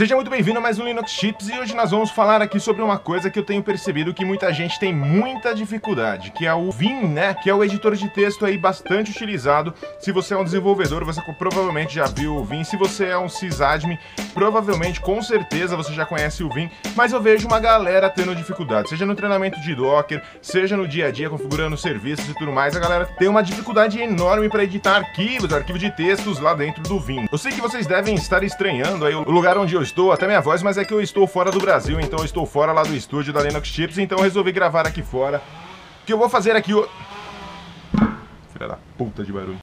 Seja muito bem-vindo a mais um Linux Chips e hoje nós vamos falar aqui sobre uma coisa que eu tenho percebido que muita gente tem muita dificuldade, que é o Vim, né? Que é o editor de texto aí bastante utilizado. Se você é um desenvolvedor, você provavelmente já viu o Vim. Se você é um sysadmin, provavelmente, com certeza, você já conhece o Vim. Mas eu vejo uma galera tendo dificuldade, seja no treinamento de Docker, seja no dia a dia configurando serviços e tudo mais. A galera tem uma dificuldade enorme para editar arquivos, arquivo de textos lá dentro do Vim. Eu sei que vocês devem estar estranhando aí o lugar onde eu estou, até minha voz, mas é que eu estou fora do Brasil, então eu estou fora lá do estúdio da Linux Chips, então eu resolvi gravar aqui fora. O que eu vou fazer aqui o... Filha da puta de barulho.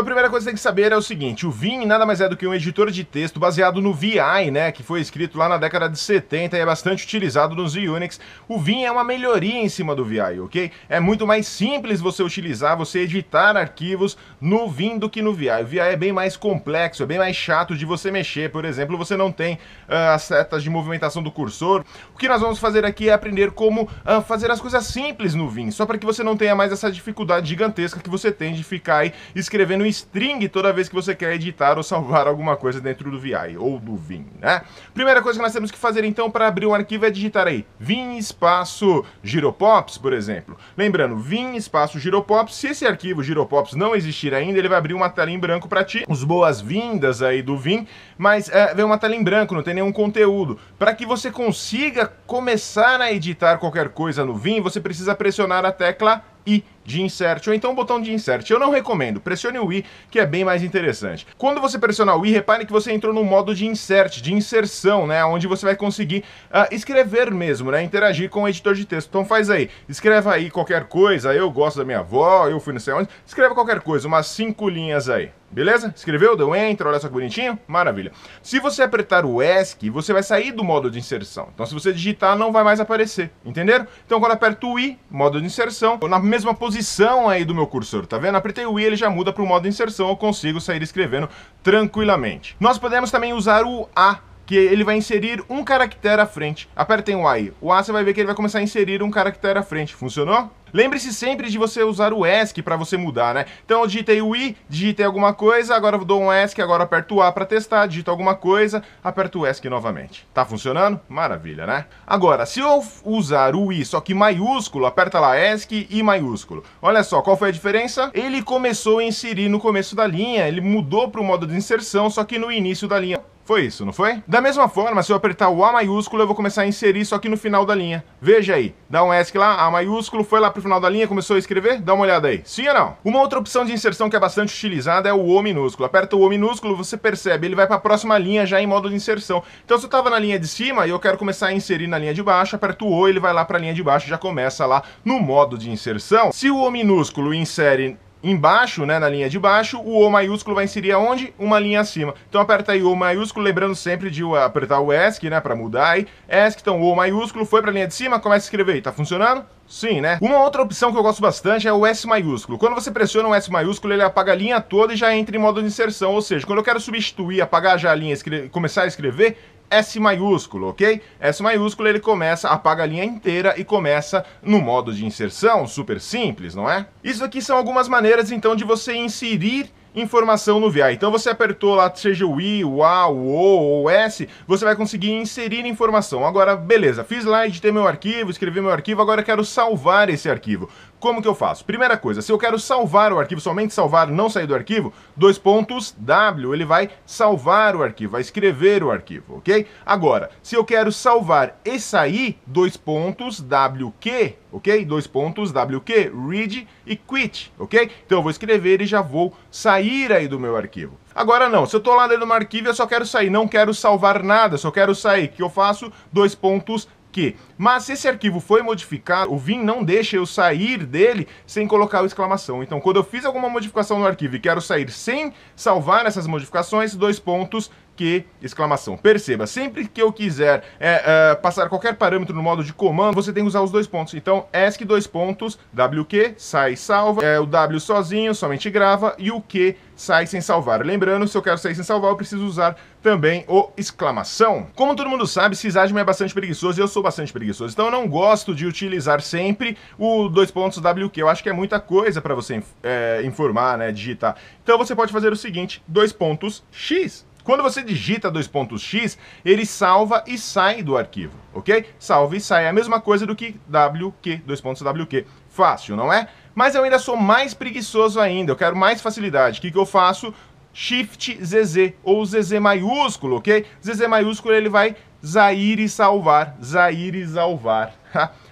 Então a primeira coisa que você tem que saber é o seguinte, o Vim nada mais é do que um editor de texto baseado no VI, né, que foi escrito lá na década de 70 e é bastante utilizado nos Unix. O Vim é uma melhoria em cima do VI, ok? É muito mais simples você utilizar, você editar arquivos no Vim do que no VI. O VI é bem mais complexo, é bem mais chato de você mexer, por exemplo, você não tem uh, as setas de movimentação do cursor. O que nós vamos fazer aqui é aprender como uh, fazer as coisas simples no Vim, só para que você não tenha mais essa dificuldade gigantesca que você tem de ficar aí escrevendo string toda vez que você quer editar ou salvar alguma coisa dentro do VI ou do Vim, né? Primeira coisa que nós temos que fazer então para abrir um arquivo é digitar aí Vim espaço Giropops, por exemplo. Lembrando, Vim espaço Giropops, se esse arquivo Giropops não existir ainda, ele vai abrir uma tela em branco para ti. Os boas-vindas aí do Vim, mas é, vem uma tela em branco, não tem nenhum conteúdo. Para que você consiga começar a editar qualquer coisa no Vim, você precisa pressionar a tecla I de insert ou então o botão de insert. Eu não recomendo, pressione o i que é bem mais interessante. Quando você pressionar o i, repare que você entrou no modo de insert, de inserção, né, onde você vai conseguir uh, escrever mesmo, né, interagir com o editor de texto. Então faz aí, escreva aí qualquer coisa, eu gosto da minha avó, eu fui não sei onde, escreva qualquer coisa, umas cinco linhas aí. Beleza? Escreveu? Deu enter, olha só que bonitinho? Maravilha. Se você apertar o ESC, você vai sair do modo de inserção. Então, se você digitar, não vai mais aparecer. Entenderam? Então, quando aperta o I, modo de inserção, na mesma posição posição aí do meu cursor, tá vendo? Apertei o I, ele já muda para o modo inserção, eu consigo sair escrevendo tranquilamente. Nós podemos também usar o A que ele vai inserir um caractere à frente. Apertem o A aí. O A você vai ver que ele vai começar a inserir um caractere à frente. Funcionou? Lembre-se sempre de você usar o ESC para você mudar, né? Então eu digitei o I, digitei alguma coisa, agora eu dou um ESC, agora aperto o A para testar, digito alguma coisa, aperto o ESC novamente. Tá funcionando? Maravilha, né? Agora, se eu usar o I, só que maiúsculo, aperta lá ESC e maiúsculo. Olha só, qual foi a diferença? Ele começou a inserir no começo da linha, ele mudou para o modo de inserção, só que no início da linha. Foi isso, não foi? Da mesma forma, se eu apertar o A maiúsculo, eu vou começar a inserir isso aqui no final da linha. Veja aí, dá um ESC lá, A maiúsculo, foi lá pro final da linha, começou a escrever? Dá uma olhada aí. Sim ou não? Uma outra opção de inserção que é bastante utilizada é o O minúsculo. Aperta o O minúsculo, você percebe, ele vai para a próxima linha já em modo de inserção. Então se eu estava na linha de cima e eu quero começar a inserir na linha de baixo, aperto o O, ele vai lá para a linha de baixo, já começa lá no modo de inserção. Se o O minúsculo insere embaixo, né, na linha de baixo, o O maiúsculo vai inserir aonde? Uma linha acima. Então aperta aí O maiúsculo, lembrando sempre de apertar o ESC, né, para mudar aí. ESC, então O maiúsculo, foi para a linha de cima, começa a escrever aí, tá funcionando? Sim, né? Uma outra opção que eu gosto bastante é o S maiúsculo. Quando você pressiona o S maiúsculo, ele apaga a linha toda e já entra em modo de inserção. Ou seja, quando eu quero substituir, apagar já a linha e começar a escrever, S maiúsculo, ok? S maiúsculo ele começa, apaga a linha inteira e começa no modo de inserção, super simples, não é? Isso aqui são algumas maneiras então de você inserir informação no VI. Então você apertou lá, seja o I, o A, o O ou o S, você vai conseguir inserir informação. Agora, beleza, fiz lá, editei meu arquivo, escrevi meu arquivo, agora quero salvar esse arquivo. Como que eu faço? Primeira coisa, se eu quero salvar o arquivo, somente salvar, não sair do arquivo, dois pontos, W, ele vai salvar o arquivo, vai escrever o arquivo, ok? Agora, se eu quero salvar e sair, dois pontos, WQ, ok? Dois pontos, WQ, read e quit, ok? Então eu vou escrever e já vou sair aí do meu arquivo. Agora não, se eu estou lá dentro do arquivo, eu só quero sair, não quero salvar nada, só quero sair. O que eu faço? Dois pontos, que, mas esse arquivo foi modificado, o Vim não deixa eu sair dele sem colocar o exclamação. Então, quando eu fiz alguma modificação no arquivo e quero sair sem salvar essas modificações, dois pontos, que, exclamação. Perceba, sempre que eu quiser é, é, passar qualquer parâmetro no modo de comando, você tem que usar os dois pontos. Então, ESC dois pontos, WQ, sai salva, é, o W sozinho, somente grava, e o Q sai sem salvar. Lembrando, se eu quero sair sem salvar, eu preciso usar também o exclamação. Como todo mundo sabe, Sysadmin é bastante preguiçoso e eu sou bastante preguiçoso, então eu não gosto de utilizar sempre o dois pontos WQ. Eu acho que é muita coisa para você é, informar, né, digitar. Então você pode fazer o seguinte, dois pontos X. Quando você digita dois pontos X, ele salva e sai do arquivo, ok? Salva e sai, é a mesma coisa do que WQ, dois pontos WQ. Fácil, não é? Mas eu ainda sou mais preguiçoso ainda, eu quero mais facilidade. O que, que eu faço? Shift ZZ, ou ZZ maiúsculo, ok? ZZ maiúsculo ele vai Zaire e salvar, Zair e salvar.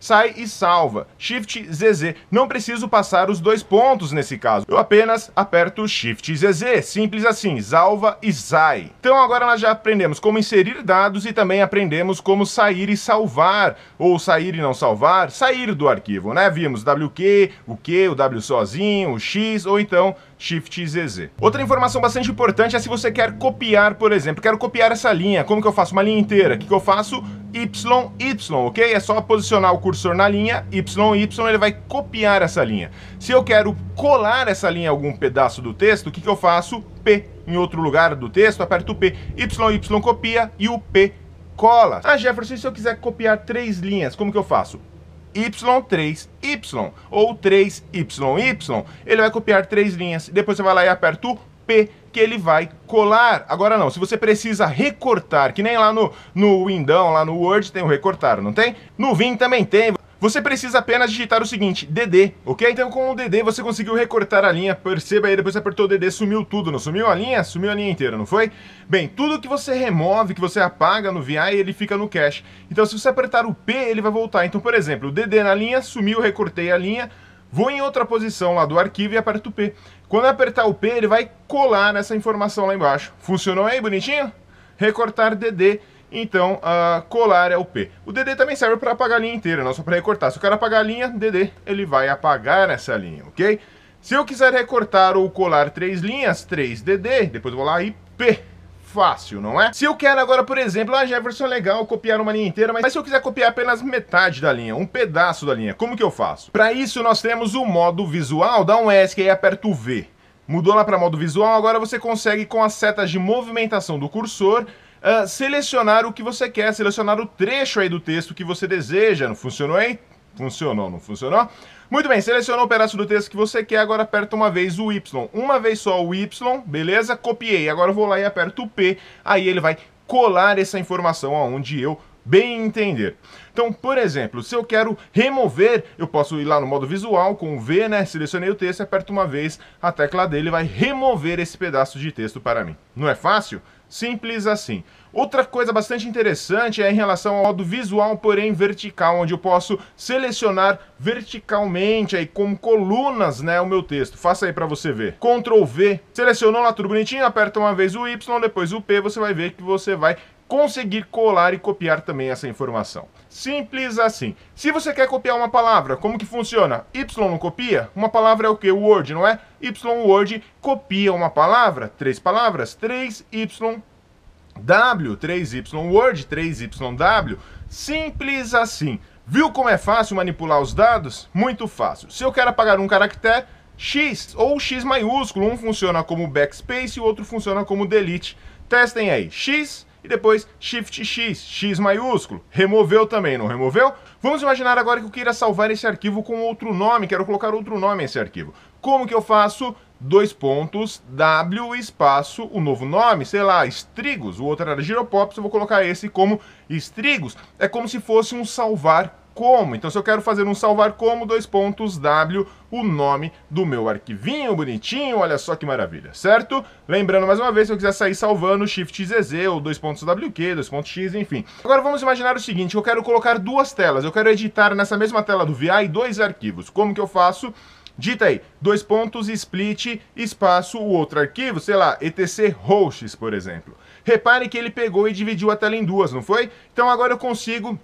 Sai e salva. Shift ZZ. Não preciso passar os dois pontos nesse caso. Eu apenas aperto Shift ZZ. Simples assim. Salva e sai. Então agora nós já aprendemos como inserir dados e também aprendemos como sair e salvar. Ou sair e não salvar. Sair do arquivo, né? Vimos WQ, o Q, o W sozinho, o X ou então Shift ZZ. Outra informação bastante importante é se você quer copiar, por exemplo, quero copiar essa linha, como que eu faço? Uma linha inteira, o que, que eu faço? Y, Y, ok? É só posicionar o cursor na linha, Y, Y, ele vai copiar essa linha. Se eu quero colar essa linha em algum pedaço do texto, o que, que eu faço? P em outro lugar do texto, aperto o P, Y, Y copia e o P cola. Ah, Jefferson, se eu quiser copiar três linhas, como que eu faço? Y3Y ou 3YY, ele vai copiar três linhas. Depois você vai lá e aperta o P que ele vai colar. Agora não, se você precisa recortar, que nem lá no, no Windão, lá no Word tem o recortar, não tem? No Vim também tem. Você precisa apenas digitar o seguinte, DD, ok? Então com o DD você conseguiu recortar a linha, perceba aí, depois você apertou o DD, sumiu tudo, não sumiu a linha? Sumiu a linha inteira, não foi? Bem, tudo que você remove, que você apaga no VI, ele fica no cache. Então se você apertar o P, ele vai voltar. Então, por exemplo, o DD na linha, sumiu, recortei a linha, vou em outra posição lá do arquivo e aperto o P. Quando apertar o P, ele vai colar essa informação lá embaixo. Funcionou aí, bonitinho? Recortar DD então, uh, colar é o P. O DD também serve para apagar a linha inteira, não só para recortar. Se o cara apagar a linha, DD, ele vai apagar essa linha, ok? Se eu quiser recortar ou colar três linhas, 3DD, depois vou lá e P fácil, não é? Se eu quero agora, por exemplo, ah, Jefferson, legal, copiar uma linha inteira, mas, se eu quiser copiar apenas metade da linha, um pedaço da linha, como que eu faço? Para isso, nós temos o modo visual, dá um ESC e aperta o V. Mudou lá para modo visual, agora você consegue, com as setas de movimentação do cursor, uh, selecionar o que você quer, selecionar o trecho aí do texto que você deseja. Não funcionou, hein? Funcionou, não funcionou? Muito bem, selecionou o pedaço do texto que você quer, agora aperta uma vez o Y. Uma vez só o Y, beleza? Copiei. Agora eu vou lá e aperto o P, aí ele vai colar essa informação aonde eu bem entender. Então, por exemplo, se eu quero remover, eu posso ir lá no modo visual com o V, né? Selecionei o texto, aperto uma vez a tecla dele vai remover esse pedaço de texto para mim. Não é fácil? Simples assim. Outra coisa bastante interessante é em relação ao modo visual, porém vertical, onde eu posso selecionar verticalmente aí como colunas, né, o meu texto. Faça aí para você ver. Ctrl V, selecionou lá tudo bonitinho, aperta uma vez o Y, depois o P, você vai ver que você vai conseguir colar e copiar também essa informação. Simples assim. Se você quer copiar uma palavra, como que funciona? Y não copia? Uma palavra é o que? O Word, não é? Y Word copia uma palavra, três palavras, 3Y W, 3Y Word, 3YW. Simples assim. Viu como é fácil manipular os dados? Muito fácil. Se eu quero apagar um caractere, X ou X maiúsculo, um funciona como backspace e o outro funciona como delete. Testem aí. X e depois Shift X, X maiúsculo. Removeu também, não removeu? Vamos imaginar agora que eu queira salvar esse arquivo com outro nome, quero colocar outro nome a esse arquivo. Como que eu faço? Dois pontos, W espaço, o um novo nome, sei lá, estrigos. O outro era Giropops, eu vou colocar esse como estrigos. É como se fosse um salvar como. Então, se eu quero fazer um salvar como, dois pontos, W, o nome do meu arquivinho bonitinho, olha só que maravilha, certo? Lembrando mais uma vez, se eu quiser sair salvando, Shift ZZ ou dois pontos WQ, dois pontos X, enfim. Agora vamos imaginar o seguinte, eu quero colocar duas telas, eu quero editar nessa mesma tela do VI dois arquivos. Como que eu faço? Dita aí, dois pontos, split, espaço, o outro arquivo, sei lá, etc hosts, por exemplo. Repare que ele pegou e dividiu a tela em duas, não foi? Então agora eu consigo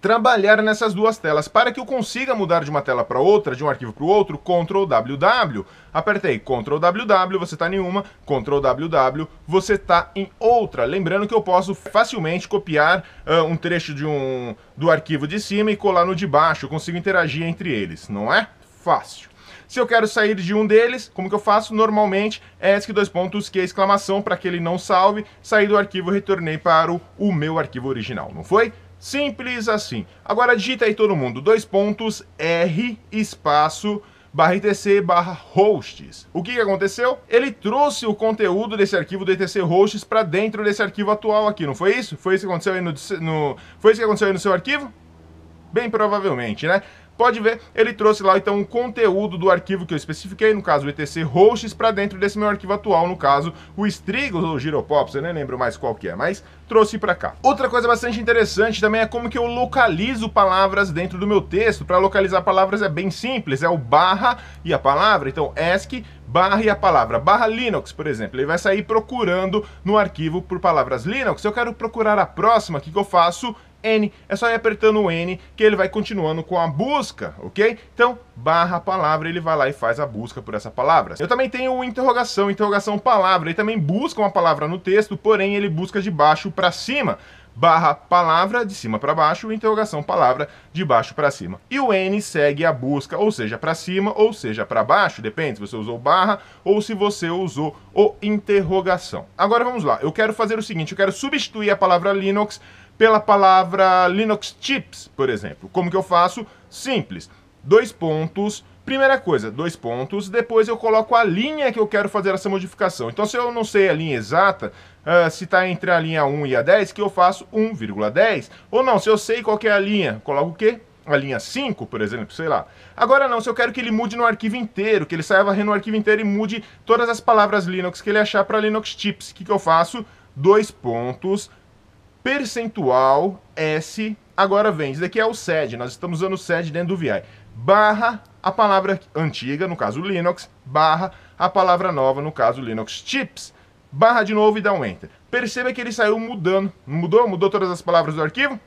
trabalhar nessas duas telas. Para que eu consiga mudar de uma tela para outra, de um arquivo para o outro, Ctrl WW. Apertei Ctrl WW, você está em uma, Ctrl WW, você está em outra. Lembrando que eu posso facilmente copiar uh, um trecho de um, do arquivo de cima e colar no de baixo, eu consigo interagir entre eles, não é? Fácil. Se eu quero sair de um deles, como que eu faço? Normalmente, ESC dois pontos que é exclamação para que ele não salve, saí do arquivo, e retornei para o meu arquivo original, não foi? Simples assim. Agora digita aí todo mundo, dois pontos, R, espaço, barra etc barra hosts. O que, que aconteceu? Ele trouxe o conteúdo desse arquivo do etc hosts para dentro desse arquivo atual aqui, não foi isso? Foi isso que aconteceu aí no, no, foi isso que aconteceu aí no seu arquivo? Bem provavelmente, né? pode ver, ele trouxe lá então o conteúdo do arquivo que eu especifiquei, no caso o etc hosts, para dentro desse meu arquivo atual, no caso o Strigos ou Giropops, eu nem lembro mais qual que é, mas trouxe para cá. Outra coisa bastante interessante também é como que eu localizo palavras dentro do meu texto. Para localizar palavras é bem simples, é o barra e a palavra, então ask barra e a palavra barra Linux, por exemplo. Ele vai sair procurando no arquivo por palavras Linux. Se eu quero procurar a próxima, o que, que eu faço? N. É só ir apertando o N que ele vai continuando com a busca, ok? Então, barra palavra, ele vai lá e faz a busca por essa palavra. Eu também tenho interrogação, interrogação palavra. Ele também busca uma palavra no texto, porém ele busca de baixo para cima barra palavra de cima para baixo, interrogação palavra de baixo para cima. E o N segue a busca, ou seja, para cima, ou seja, para baixo, depende se você usou barra ou se você usou o interrogação. Agora vamos lá, eu quero fazer o seguinte, eu quero substituir a palavra Linux pela palavra Linux Chips, por exemplo. Como que eu faço? Simples. Dois pontos, Primeira coisa, dois pontos, depois eu coloco a linha que eu quero fazer essa modificação. Então se eu não sei a linha exata, uh, se está entre a linha 1 e a 10, que eu faço 1,10. Ou não, se eu sei qual é a linha, coloco o quê? a linha 5, por exemplo, sei lá. Agora não, se eu quero que ele mude no arquivo inteiro, que ele saia varrendo no arquivo inteiro e mude todas as palavras Linux que ele achar para Linux Tips, o que, que eu faço? Dois pontos, percentual, S, agora vem, isso daqui é o sed, nós estamos usando o sed dentro do VI, barra a palavra antiga, no caso Linux, barra a palavra nova, no caso Linux chips, barra de novo e dá um enter. Perceba que ele saiu mudando. Mudou? Mudou todas as palavras do arquivo?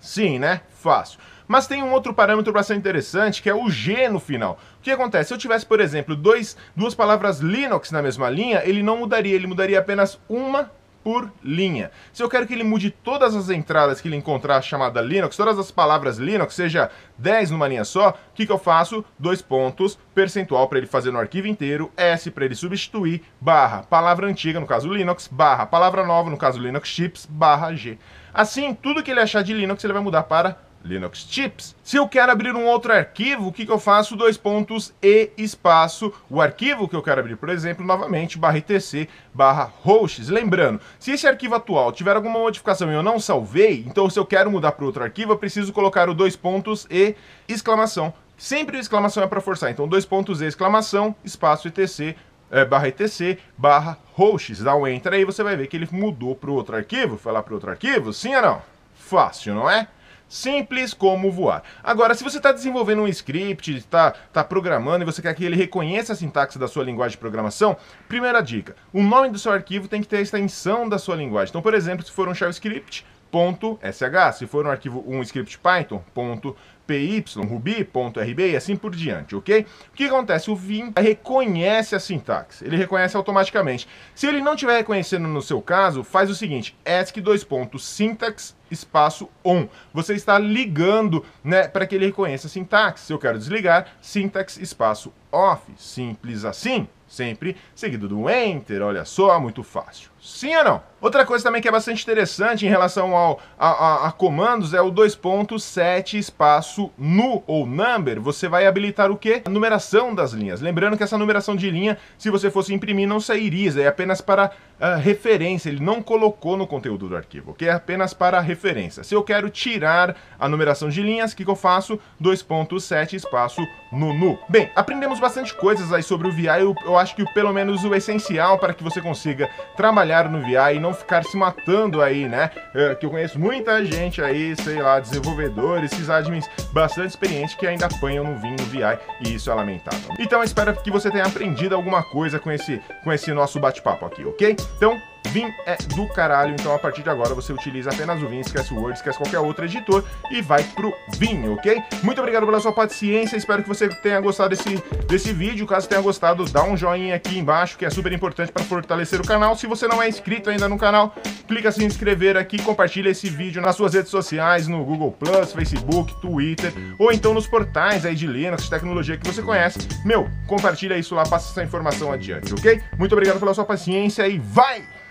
Sim, né? Fácil. Mas tem um outro parâmetro bastante interessante, que é o G no final. O que acontece? Se eu tivesse, por exemplo, dois, duas palavras Linux na mesma linha, ele não mudaria, ele mudaria apenas uma por linha. Se eu quero que ele mude todas as entradas que ele encontrar chamada Linux, todas as palavras Linux, seja 10 numa linha só, o que, que eu faço? Dois pontos, percentual para ele fazer no arquivo inteiro, S para ele substituir, barra palavra antiga, no caso Linux, barra palavra nova, no caso Linux Chips, barra G. Assim, tudo que ele achar de Linux ele vai mudar para Linux Chips. Se eu quero abrir um outro arquivo, o que, que eu faço? Dois pontos e espaço. O arquivo que eu quero abrir, por exemplo, novamente, barra etc, barra hosts. Lembrando, se esse arquivo atual tiver alguma modificação e eu não salvei, então se eu quero mudar para outro arquivo, eu preciso colocar o dois pontos e exclamação. Sempre o exclamação é para forçar, então dois pontos e exclamação, espaço etc, é, barra etc, barra hosts. Dá um enter aí, você vai ver que ele mudou para outro arquivo. Foi lá para outro arquivo? Sim ou não? Fácil, não é? Simples como voar. Agora, se você está desenvolvendo um script, está tá programando e você quer que ele reconheça a sintaxe da sua linguagem de programação, primeira dica: o nome do seu arquivo tem que ter a extensão da sua linguagem. Então, por exemplo, se for um shell script, .sh, se for um arquivo um script python, ponto py, ruby.rb e assim por diante, ok? O que acontece? O Vim reconhece a sintaxe, ele reconhece automaticamente. Se ele não estiver reconhecendo no seu caso, faz o seguinte, ESC 2. Syntax espaço on. Você está ligando né, para que ele reconheça a sintaxe. Se eu quero desligar, syntax espaço off. Simples assim, sempre seguido do enter, olha só, muito fácil. Sim ou não? Outra coisa também que é bastante interessante em relação ao, a, a, a comandos é o 2.7 espaço nu ou number. Você vai habilitar o que? A numeração das linhas. Lembrando que essa numeração de linha, se você fosse imprimir, não sairia. É apenas para uh, referência. Ele não colocou no conteúdo do arquivo, ok? É apenas para referência. Se eu quero tirar a numeração de linhas, o que, que eu faço? 2.7 espaço nu nu. Bem, aprendemos bastante coisas aí sobre o VI. Eu, eu acho que pelo menos o essencial para que você consiga trabalhar trabalhar no VI e não ficar se matando aí, né? Eh, que eu conheço muita gente aí, sei lá, desenvolvedores, esses admins bastante experientes que ainda apanham no vinho no VI e isso é lamentável. Então espero que você tenha aprendido alguma coisa com esse, com esse nosso bate-papo aqui, ok? Então, Vim é do caralho, então a partir de agora você utiliza apenas o Vim, esquece o Word, esquece qualquer outro editor e vai pro Vim, ok? Muito obrigado pela sua paciência, espero que você tenha gostado desse, desse vídeo. Caso tenha gostado, dá um joinha aqui embaixo, que é super importante para fortalecer o canal. Se você não é inscrito ainda no canal, clica em se inscrever aqui, compartilha esse vídeo nas suas redes sociais, no Google+, Facebook, Twitter, ou então nos portais aí de Linux, de tecnologia que você conhece. Meu, compartilha isso lá, passa essa informação adiante, ok? Muito obrigado pela sua paciência e vai!